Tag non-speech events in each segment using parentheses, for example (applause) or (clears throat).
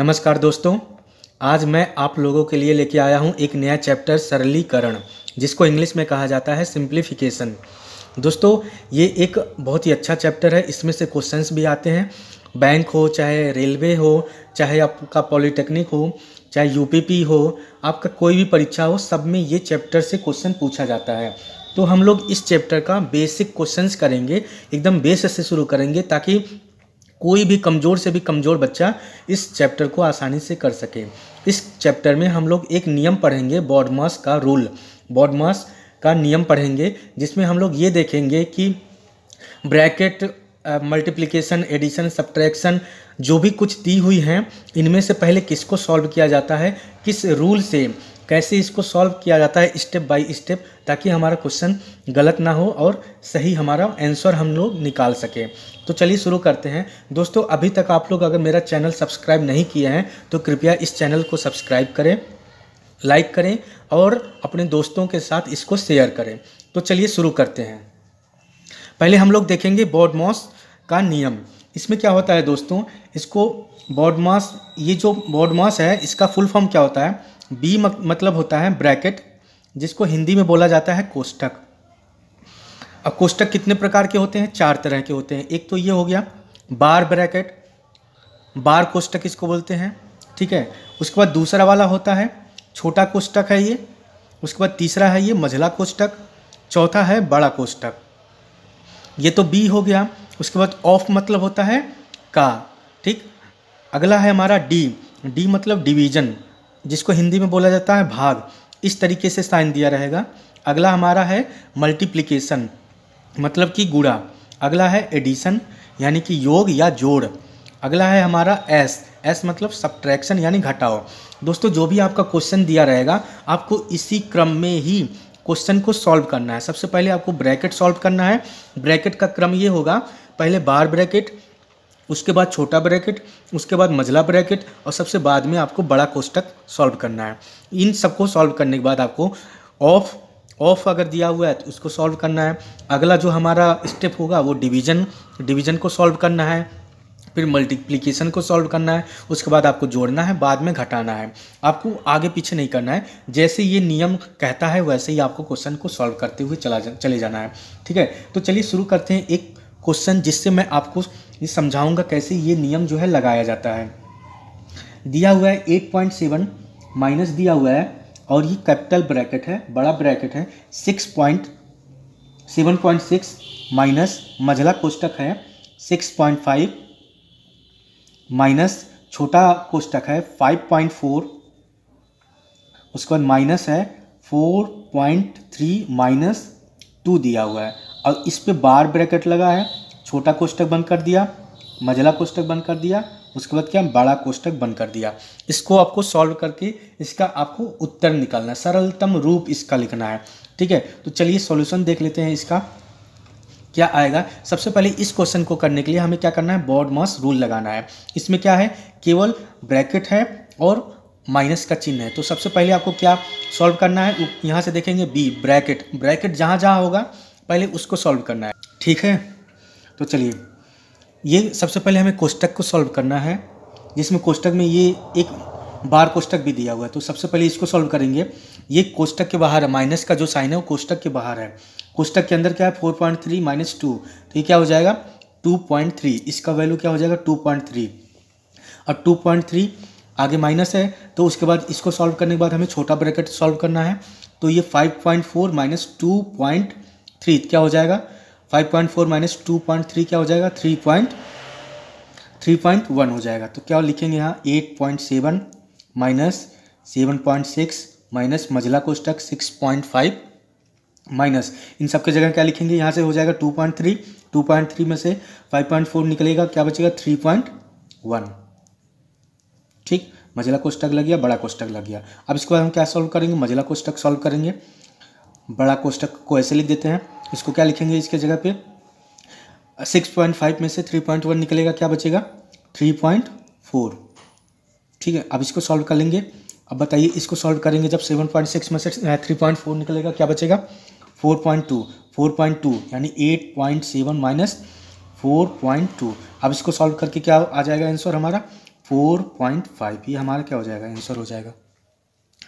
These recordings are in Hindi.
नमस्कार दोस्तों आज मैं आप लोगों के लिए लेके आया हूँ एक नया चैप्टर सरलीकरण जिसको इंग्लिश में कहा जाता है सिंप्लीफिकेशन दोस्तों ये एक बहुत ही अच्छा चैप्टर है इसमें से क्वेश्चंस भी आते हैं बैंक हो चाहे रेलवे हो चाहे आपका पॉलिटेक्निक हो चाहे यूपीपी हो आपका कोई भी परीक्षा हो सब में ये चैप्टर से क्वेश्चन पूछा जाता है तो हम लोग इस चैप्टर का बेसिक क्वेश्चंस करेंगे एकदम बेस से शुरू करेंगे ताकि कोई भी कमज़ोर से भी कमज़ोर बच्चा इस चैप्टर को आसानी से कर सके इस चैप्टर में हम लोग एक नियम पढ़ेंगे बॉडमास का रूल बॉडमास का नियम पढ़ेंगे जिसमें हम लोग ये देखेंगे कि ब्रैकेट मल्टीप्लिकेशन एडिशन सब्ट्रैक्शन जो भी कुछ दी हुई हैं इनमें से पहले किसको सॉल्व किया जाता है किस रूल से कैसे इसको सॉल्व किया जाता है स्टेप बाय स्टेप ताकि हमारा क्वेश्चन गलत ना हो और सही हमारा आंसर हम लोग निकाल सकें तो चलिए शुरू करते हैं दोस्तों अभी तक आप लोग अगर मेरा चैनल सब्सक्राइब नहीं किए हैं तो कृपया इस चैनल को सब्सक्राइब करें लाइक करें और अपने दोस्तों के साथ इसको शेयर करें तो चलिए शुरू करते हैं पहले हम लोग देखेंगे बॉडमॉस का नियम इसमें क्या होता है दोस्तों इसको बॉड मास ये जो बॉड मास है इसका फुल फॉर्म क्या होता है बी मतलब होता है ब्रैकेट जिसको हिंदी में बोला जाता है कोष्टक अब कोष्टक कितने प्रकार के होते हैं चार तरह के होते हैं एक तो ये हो गया बार ब्रैकेट बार कोष्टक इसको बोलते हैं ठीक है उसके बाद दूसरा वाला होता है छोटा कोष्टक है ये उसके बाद तीसरा है ये मझला कोष्टक चौथा है बड़ा कोष्टक ये तो बी हो गया उसके बाद ऑफ मतलब होता है का ठीक अगला है हमारा डी डी मतलब डिवीजन जिसको हिंदी में बोला जाता है भाग इस तरीके से साइन दिया रहेगा अगला हमारा है मल्टीप्लिकेशन मतलब कि गुड़ा अगला है एडिशन यानी कि योग या जोड़ अगला है हमारा एस एस मतलब सब्ट्रैक्शन यानी घटाओ दोस्तों जो भी आपका क्वेश्चन दिया रहेगा आपको इसी क्रम में ही क्वेश्चन को सॉल्व करना है सबसे पहले आपको ब्रैकेट सॉल्व करना है ब्रैकेट का क्रम ये होगा पहले बार ब्रैकेट उसके बाद छोटा ब्रैकेट उसके बाद मझला ब्रैकेट और सबसे बाद में आपको बड़ा कोष्टक सॉल्व करना है इन सबको सॉल्व करने के बाद आपको ऑफ ऑफ अगर दिया हुआ है तो उसको सॉल्व करना है अगला जो हमारा स्टेप होगा वो डिवीजन डिवीजन को सॉल्व करना है फिर मल्टीप्लिकेशन को सॉल्व करना है उसके बाद आपको जोड़ना है बाद में घटाना है आपको आगे पीछे नहीं करना है जैसे ये नियम कहता है वैसे ही आपको क्वेश्चन को सॉल्व करते हुए चला जा, चले जाना है ठीक है तो चलिए शुरू करते हैं एक क्वेश्चन जिससे मैं आपको ये समझाऊंगा कैसे ये नियम जो है लगाया जाता है दिया हुआ है एट पॉइंट सेवन माइनस दिया हुआ है और ये कैपिटल ब्रैकेट है बड़ा ब्रैकेट है six point seven point six minus मझला कोष्टक है सिक्स पॉइंट फाइव माइनस छोटा कोष्टक है फाइव पॉइंट फोर उसके बाद माइनस है four point three minus two दिया हुआ है और इस पर बार ब्रैकेट लगा है छोटा कोष्टक बंद कर दिया मझला कोष्टक बंद कर दिया उसके बाद क्या बड़ा कोष्टक बंद कर दिया इसको आपको सॉल्व करके इसका आपको उत्तर निकालना है सरलतम रूप इसका लिखना है ठीक है तो चलिए सॉल्यूशन देख लेते हैं इसका क्या आएगा सबसे पहले इस क्वेश्चन को करने के लिए हमें क्या करना है बॉड मॉस रूल लगाना है इसमें क्या है केवल ब्रैकेट है और माइनस का चिन्ह है तो सबसे पहले आपको क्या सॉल्व करना है यहाँ से देखेंगे बी ब्रैकेट ब्रैकेट जहाँ जहाँ होगा पहले उसको सॉल्व करना है ठीक है तो चलिए ये सबसे पहले हमें कोष्टक को सॉल्व करना है जिसमें कोष्टक में ये एक बार कोष्टक भी दिया हुआ है तो सबसे पहले इसको सॉल्व करेंगे ये कोष्टक के बाहर है माइनस का जो साइन है वो कोष्टक के बाहर है कोष्टक के अंदर क्या है four point three minus two तो ये क्या हो जाएगा टू पॉइंट थ्री इसका वैल्यू क्या हो जाएगा टू पॉइंट थ्री और टू पॉइंट थ्री आगे माइनस है तो उसके बाद इसको सॉल्व करने के बाद हमें छोटा ब्रैकेट सॉल्व करना है तो ये five point four minus two point three क्या हो जाएगा five point four minus two point three क्या हो जाएगा three point three point one हो जाएगा तो क्या लिखेंगे यहाँ eight point seven minus seven point six minus मझला स्टक सिक्स पॉइंट फाइव माइनस इन सब के जगह क्या लिखेंगे यहाँ से हो जाएगा two point three two point three में से फाइव पॉइंट फोर निकलेगा क्या बचेगा थ्री पॉइंट वन ठीक मझला कोष्टक लग गया बड़ा कोष्टक लग गया अब इसके बाद हम क्या सॉल्व करेंगे मझला कोष्टक सॉल्व करेंगे बड़ा कोष्टक को ऐसे लिख देते हैं इसको क्या लिखेंगे इसके जगह पे 6.5 में से 3.1 निकलेगा क्या बचेगा 3.4 ठीक है अब इसको सॉल्व कर लेंगे अब बताइए इसको सॉल्व करेंगे जब 7.6 में से 3.4 निकलेगा क्या बचेगा 4.2 4.2 यानी 8.7 माइनस अब इसको सॉल्व करके क्या आ जाएगा आंसर हमारा 4.5 ये हमारा क्या हो जाएगा आंसर हो जाएगा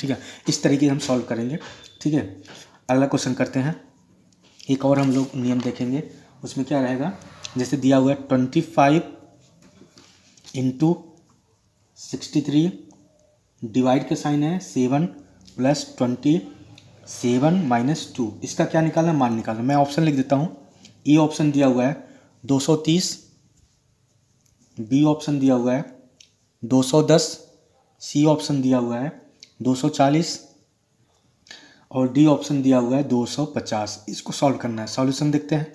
ठीक है इस तरीके हम सॉल्व करेंगे ठीक है अगला क्वेश्चन करते हैं एक और हम लोग नियम देखेंगे उसमें क्या रहेगा जैसे दिया हुआ है twenty five into sixty three divide के साइन है seven plus twenty seven minus two इसका क्या निकालना है मान निकालना मैं ऑप्शन लिख देता हूँ ए ऑप्शन दिया हुआ है दो सौ तीस बी ऑप्शन दिया हुआ है दो सौ दस सी ऑप्शन दिया हुआ है दो सौ चालीस और डी ऑप्शन दिया हुआ है 250 इसको सॉल्व करना है सॉल्यूशन देखते हैं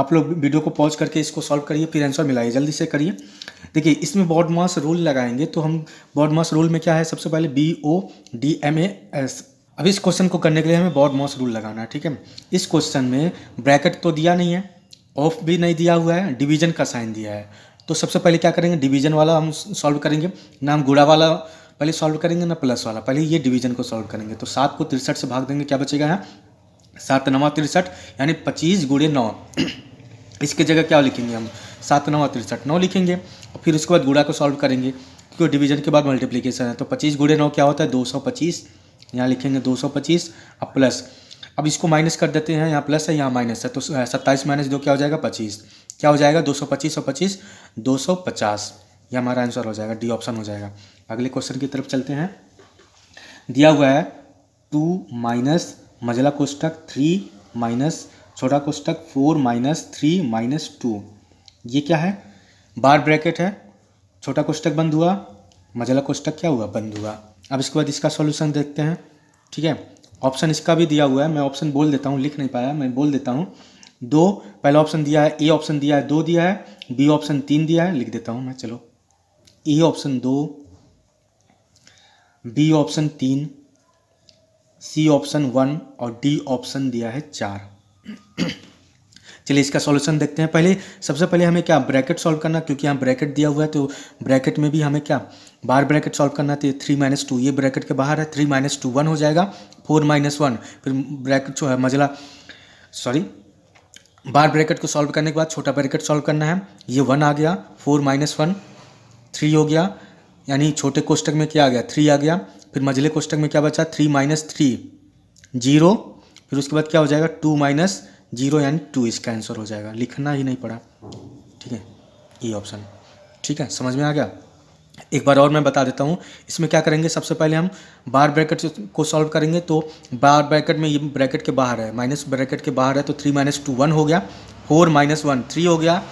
आप लोग वीडियो को पॉज करके इसको सॉल्व करिए फिर आंसर मिलाइए जल्दी से करिए देखिए इसमें बॉड मास रूल लगाएंगे तो हम बॉड मास रूल में क्या है सबसे पहले B O D M A S अब इस क्वेश्चन को करने के लिए हमें बॉड मास रूल लगाना है ठीक है इस क्वेश्चन में ब्रैकेट तो दिया नहीं है ऑफ भी नहीं दिया हुआ है डिवीजन का साइन दिया है तो सबसे पहले क्या करेंगे डिवीजन वाला हम सॉल्व करेंगे नाम गुड़ा वाला पहले सॉल्व करेंगे ना प्लस वाला पहले ये डिवीजन को सॉल्व करेंगे तो सात को तिरसठ से भाग देंगे क्या बचेगा यहाँ सात नवा तिरसठ यानी पच्चीस गुड़े नौ (clears throat) इसके जगह क्या लिखेंगे हम सात नवा तिरसठ नौ लिखेंगे और फिर उसके बाद गुड़ा को सॉल्व करेंगे क्योंकि डिवीजन के बाद मल्टीप्लीकेशन है तो पच्चीस गुड़े नौ क्या होता है दो सौ पच्चीस यहाँ लिखेंगे दो सौ पच्चीस अब प्लस अब इसको माइनस कर देते हैं यहाँ प्लस है यहाँ माइनस है तो सत्ताईस माइनस दो क्या हो जाएगा पच्चीस क्या हो जाएगा दो सौ पच्चीस और पच्चीस दो सौ पचास ये हमारा आंसर हो जाएगा डी ऑप्शन हो जाएगा अगले क्वेश्चन की तरफ चलते हैं दिया हुआ है टू माइनस मजला कोष्टक थ्री माइनस छोटा कोष्टक four minus three minus two ये क्या है बार ब्रैकेट है छोटा कोष्टक बंद हुआ मजला कोष्टक क्या हुआ बंद हुआ अब इसके बाद इसका सॉल्यूशन देखते हैं ठीक है ऑप्शन इसका भी दिया हुआ है मैं ऑप्शन बोल देता हूँ लिख नहीं पाया मैं बोल देता हूँ दो पहला ऑप्शन दिया है ए ऑप्शन दिया है दो दिया है बी ऑप्शन तीन दिया है लिख देता हूँ मैं चलो ए ऑप्शन दो बी ऑप्शन तीन सी ऑप्शन वन और डी ऑप्शन दिया है चार चलिए इसका सॉल्यूशन देखते हैं पहले सबसे पहले हमें क्या ब्रैकेट सॉल्व करना क्योंकि यहाँ ब्रैकेट दिया हुआ है तो ब्रैकेट में भी हमें क्या बार ब्रैकेट सॉल्व करना तो थ्री माइनस टू ये ब्रैकेट के बाहर है थ्री माइनस टू वन हो जाएगा फोर माइनस वन फिर ब्रैकेट जो है मजला सॉरी बार ब्रैकेट को सॉल्व करने के बाद छोटा ब्रैकेट सॉल्व करना है ये वन आ गया फोर माइनस वन थ्री हो गया यानी छोटे कोष्टक में क्या आ गया थ्री आ गया फिर मझले कोष्टक में क्या बचा थ्री माइनस थ्री जीरो फिर उसके बाद क्या हो जाएगा टू माइनस जीरो यानी टू इसका आंसर हो जाएगा लिखना ही नहीं पड़ा ठीक है ये ऑप्शन ठीक है समझ में आ गया एक बार और मैं बता देता हूँ इसमें क्या करेंगे सबसे पहले हम बार ब्रैकेट को सॉल्व करेंगे तो बार ब्रैकेट में ये ब्रैकेट के बाहर है माइनस ब्रैकेट के बाहर है तो थ्री माइनस टू वन हो गया फोर माइनस वन थ्री हो गया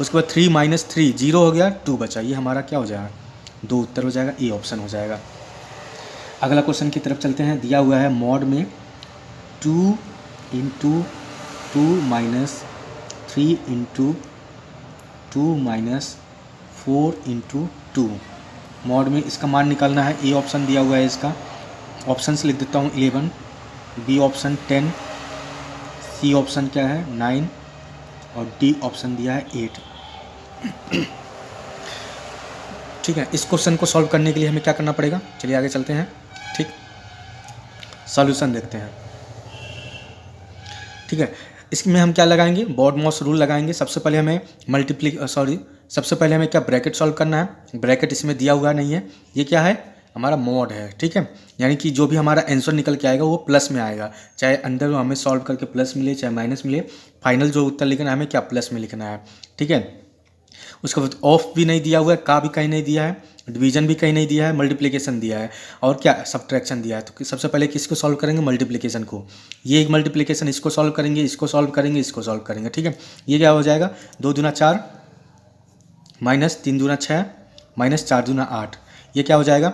उसके बाद थ्री माइनस थ्री जीरो हो गया टू बचा ये हमारा क्या हो जाएगा दो उत्तर हो जाएगा ए ऑप्शन हो जाएगा अगला क्वेश्चन की तरफ चलते हैं दिया हुआ है मॉड में two into two minus three into two minus four into two mod में इसका मान निकालना है ए ऑप्शन दिया हुआ है इसका ऑप्शन लिख देता हूँ eleven B option ten C option क्या है नाइन और डी ऑप्शन दिया है एट ठीक है इस क्वेश्चन को सॉल्व करने के लिए हमें क्या करना पड़ेगा चलिए आगे चलते हैं ठीक सॉल्यूशन देखते हैं ठीक है इसमें हम क्या लगाएंगे बॉड मॉस रूल लगाएंगे सबसे पहले हमें मल्टीप्ली सॉरी सबसे पहले हमें क्या ब्रैकेट सॉल्व करना है ब्रैकेट इसमें दिया हुआ नहीं है ये क्या है हमारा मोड है ठीक है यानी कि जो भी हमारा आंसर निकल के आएगा वो प्लस में आएगा चाहे अंदर हमें सॉल्व करके प्लस मिले चाहे माइनस मिले फाइनल जो उत्तर लिखना है हमें क्या प्लस में लिखना है ठीक है उसके बाद ऑफ भी नहीं दिया हुआ है का भी कहीं नहीं दिया है डिवीजन भी कहीं नहीं दिया है मल्टीप्लिकेशन दिया है और क्या सब्ट्रैक्शन दिया है तो सबसे पहले किसको सॉल्व करेंगे मल्टीप्लिकेशन को ये एक मल्टीप्लिकेशन इसको सॉल्व करेंगे इसको सॉल्व करेंगे इसको सॉल्व करेंगे ठीक है ये क्या हो जाएगा दो दूना चार माइनस तीन दूना छः माइनस चार दूना आठ ये क्या हो जाएगा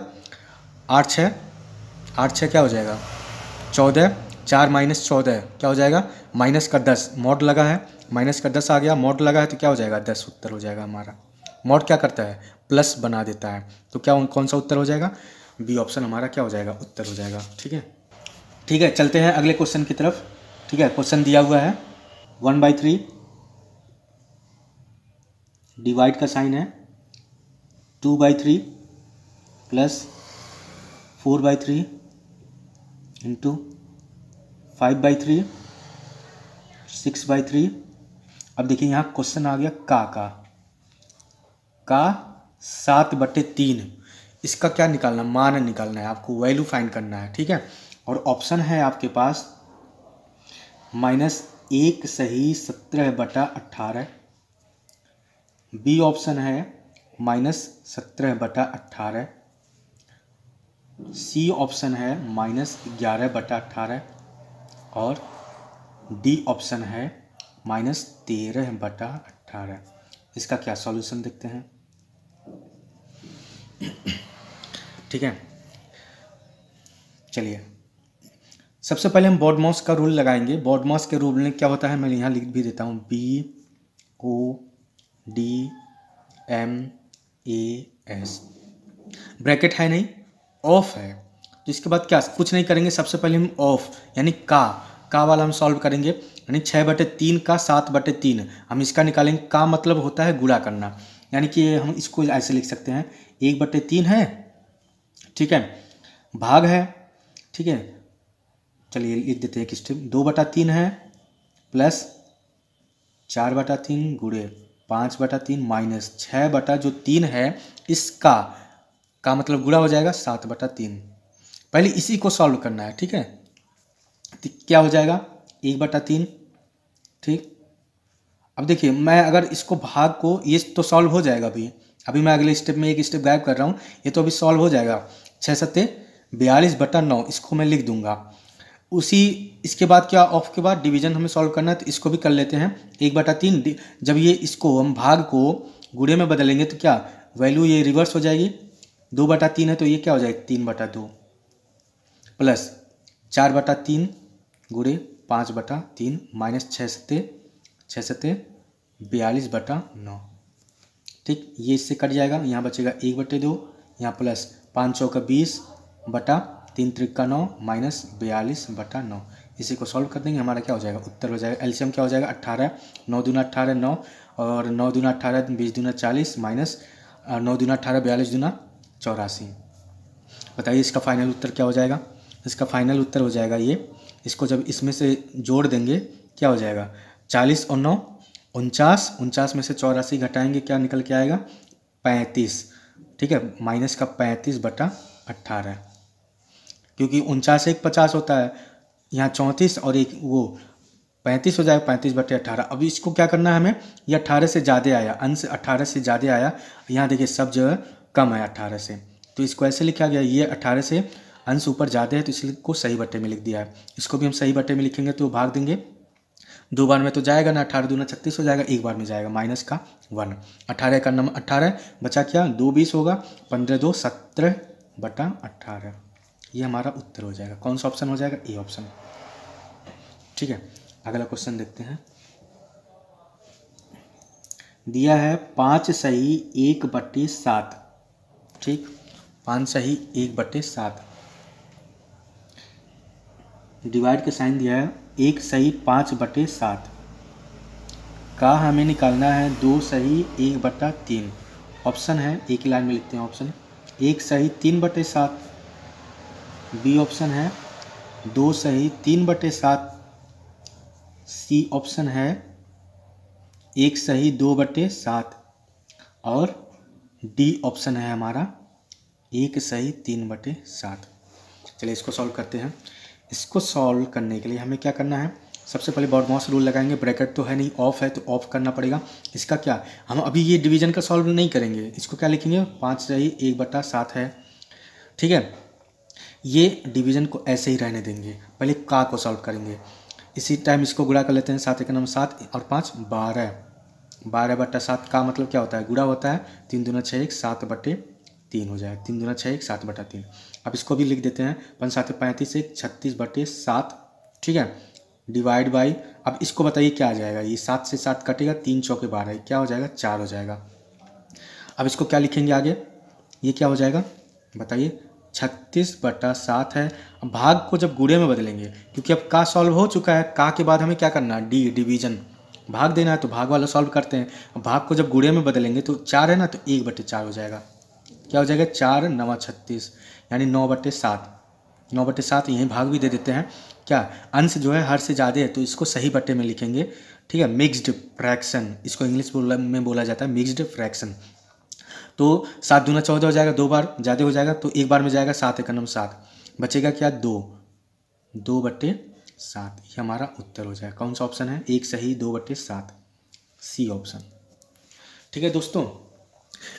आठ छः आठ छः क्या हो जाएगा चौदह चार माइनस चौदह क्या हो जाएगा माइनस का दस मॉड लगा है माइनस का दस आ गया मॉड लगा है तो क्या हो जाएगा दस उत्तर हो जाएगा हमारा मॉड क्या करता है प्लस बना देता है तो क्या कौन सा उत्तर हो जाएगा बी ऑप्शन हमारा क्या हो जाएगा उत्तर हो जाएगा ठीक है ठीक है चलते हैं अगले क्वेश्चन की तरफ ठीक है क्वेश्चन दिया हुआ है वन बाई थ्री डिवाइड का साइन है two by three plus four by three into five by three six by three अब देखिए यहाँ क्वेश्चन आ गया का का का सात बटे तीन इसका क्या निकालना मान निकालना है आपको वैल्यू फाइंड करना है ठीक है और ऑप्शन है आपके पास माइनस एक सही सत्रह बटा अट्ठारह बी ऑप्शन है माइनस सत्रह बटा अट्ठारह सी ऑप्शन है माइनस ग्यारह बटा अट्ठारह और डी ऑप्शन है माइनस तेरह बटा अट्ठारह इसका क्या सॉल्यूशन देखते हैं ठीक है चलिए सबसे पहले हम बॉडमॉस का रूल लगाएंगे बॉडमॉस के रूल में क्या होता है मैं यहाँ लिख भी देता हूँ B O D M A S bracket है नहीं ऑफ है तो इसके बाद क्या कुछ नहीं करेंगे सबसे पहले हम ऑफ यानी का का वाला हम सॉल्व करेंगे यानी छः बटे तीन का सात बटे तीन हम इसका निकालेंगे का मतलब होता है गुड़ा करना यानी कि हम इसको ऐसे लिख सकते हैं एक बटे तीन है ठीक है भाग है ठीक है चलिए लिख देते हैं किस दो बटा तीन है प्लस चार बटा तीन गुड़े पाँच बटा तीन माइनस छः बटा जो तीन है इसका का मतलब गुड़ा हो जाएगा सात बटा तीन पहले इसी को सॉल्व करना है ठीक है तो क्या हो जाएगा एक बटा तीन ठीक अब देखिए मैं अगर इसको भाग को ये तो सॉल्व हो जाएगा अभी अभी मैं अगले स्टेप में एक स्टेप गायब कर रहा हूँ ये तो अभी सॉल्व हो जाएगा छः सत्ते बयालीस बटा नौ इसको मैं लिख दूंगा उसी इसके बाद क्या ऑफ के बाद डिवीजन हमें सॉल्व करना है तो इसको भी कर लेते हैं एक बटा तीन जब ये इसको हम भाग को गुड़े में बदलेंगे तो क्या वैल्यू ये रिवर्स हो जाएगी दो बटा तीन है तो ये क्या हो जाएगा तीन बटा दो प्लस चार बटा तीन गुड़े पाँच बटा तीन माइनस छः सत्ते छः सत्ते बयालीस बटा नौ ठीक ये इससे कट जाएगा यहाँ बचेगा एक बटे दो यहाँ प्लस पाँच सौ का बीस बटा तीन त्रिक्का नौ माइनस बयालीस बटा नौ इसी को सॉल्व कर देंगे हमारा क्या हो जाएगा उत्तर हो जाएगा एल्शियम क्या हो जाएगा अट्ठारह नौ दूना अट्ठारह नौ और नौ दूना अट्ठारह बीस दूना चालीस माइनस नौ दूना अट्ठारह बयालीस दूना चौरासी बताइए इसका फाइनल उत्तर क्या हो जाएगा इसका फाइनल उत्तर हो जाएगा ये इसको जब इसमें से जोड़ देंगे क्या हो जाएगा चालीस और नौ उनचास उनचास में से चौरासी घटाएंगे क्या निकल के आएगा पैंतीस ठीक है माइनस का पैंतीस बटा अट्ठारह क्योंकि उनचास एक पचास होता है यहाँ चौंतीस और एक वो पैंतीस हो जाएगा पैंतीस बटे अट्ठारह अब इसको क्या करना है हमें ये अट्ठारह से ज़्यादा आया अंश अट्ठारह से ज़्यादा आया यहाँ देखिए सब जो है कम है अट्ठारह से तो इसको ऐसे लिखा गया ये अट्ठारह से अंश ऊपर ज़्यादा है तो इसलिए को सही बट्टे में लिख दिया है इसको भी हम सही बट्टे में लिखेंगे तो भाग देंगे दो बार में तो जाएगा ना अठारह दो ना छत्तीस हो जाएगा एक बार में जाएगा माइनस का वन अठारह का नंबर अठारह बचा क्या दो बीस होगा पंद्रह दो सत्रह बटा अट्ठारह ये हमारा उत्तर हो जाएगा कौन सा ऑप्शन हो जाएगा ए ऑप्शन ठीक है अगला क्वेश्चन देखते हैं दिया है पाँच सही एक बटे सात ठीक पाँच सही एक बटे सात डिवाइड का साइन दिया है एक सही पाँच बटे सात का हमें निकालना है दो सही एक बटा तीन ऑप्शन है एक लाइन में लिखते हैं ऑप्शन एक सही तीन बटे सात बी ऑप्शन है दो सही तीन बटे सात सी ऑप्शन है एक सही दो बटे सात और डी ऑप्शन है हमारा एक सही तीन बटे सात चलिए इसको सॉल्व करते हैं इसको सॉल्व करने के लिए हमें क्या करना है सबसे पहले बॉडमॉस रूल लगाएंगे ब्रैकेट तो है नहीं ऑफ है तो ऑफ करना पड़ेगा इसका क्या हम अभी ये डिवीजन का सॉल्व नहीं करेंगे इसको क्या लिखेंगे पाँच रही एक बटा सात है ठीक है ये डिवीजन को ऐसे ही रहने देंगे पहले का को सॉल्व करेंगे इसी टाइम इसको गुड़ा कर लेते हैं सात एक नंबर सात और पाँच बारह बारह बट्टा सात का मतलब क्या होता है गुड़ा होता है तीन दूना छः एक सात बटे तीन हो जाए तीन दूना छः एक सात बटा तीन अब इसको भी लिख देते हैं पंचाते सात पैंतीस एक छत्तीस बटे सात ठीक है डिवाइड बाई अब इसको बताइए क्या आ जाएगा ये सात से सात कटेगा तीन चौके बारह क्या हो जाएगा चार हो जाएगा अब इसको क्या लिखेंगे आगे ये क्या हो जाएगा बताइए छत्तीस बटा सात है अब भाग को जब गुड़े में बदलेंगे क्योंकि अब का सॉल्व हो चुका है का के बाद हमें क्या करना है डी डिवीजन भाग देना है तो भाग वाला सॉल्व करते हैं अब भाग को जब गुड़े में बदलेंगे तो चार है ना तो एक बटे चार हो जाएगा क्या हो जाएगा चार नवा छत्तीस यानी नौ बटे सात नौ बटे सात यहीं भाग भी दे देते हैं क्या अंश जो है हर से ज़्यादा है तो इसको सही बटे में लिखेंगे ठीक है मिक्स्ड फ्रैक्शन इसको इंग्लिश बोला में बोला जाता है मिक्स्ड फ्रैक्शन तो सात दूना चौदह हो जाएगा दो बार ज़्यादा हो जाएगा तो एक बार में जाएगा सात एक नम सात बचेगा क्या दो दो बटे सात ये हमारा उत्तर हो जाएगा कौन सा ऑप्शन है एक सही दो बटे सात सी ऑप्शन ठीक है दोस्तों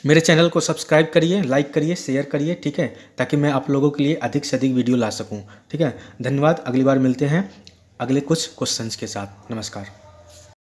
मेरे चैनल को सब्सक्राइब करिए लाइक करिए शेयर करिए ठीक है ताकि मैं आप लोगों के लिए अधिक से अधिक वीडियो ला सकूँ ठीक है धन्यवाद अगली बार मिलते हैं अगले कुछ क्वेश्चंस के साथ नमस्कार